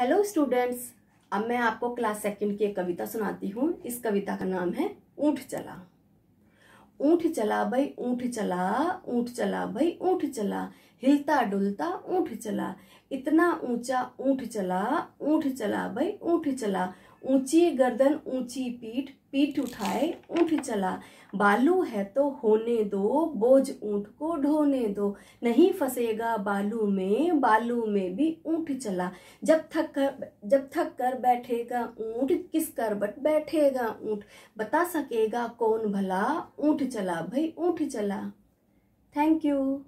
hello students अब मैं आपको क्लास सेकंड की एक कविता सुनाती हूँ इस कविता का नाम है ऊँट चला ऊँट चला भाई ऊँट चला ऊँट चला भाई ऊँट चला हिलता डुलता ऊँट चला इतना ऊंचा ऊँट चला ऊँट चला भाई ऊँट चला ऊंची गर्दन ऊंची पीठ पीठ उठाए ऊँट चला बालू है तो होने दो बोझ ऊँट को ढोने दो नहीं फंसेगा बालू में बालू में भी ऊँट चला जब थक कर जब थक कर बैठेगा ऊँट किस करबट बैठेगा ऊँट बता सकेगा कौन भला ऊँट चला भाई ऊँट चला थैंक यू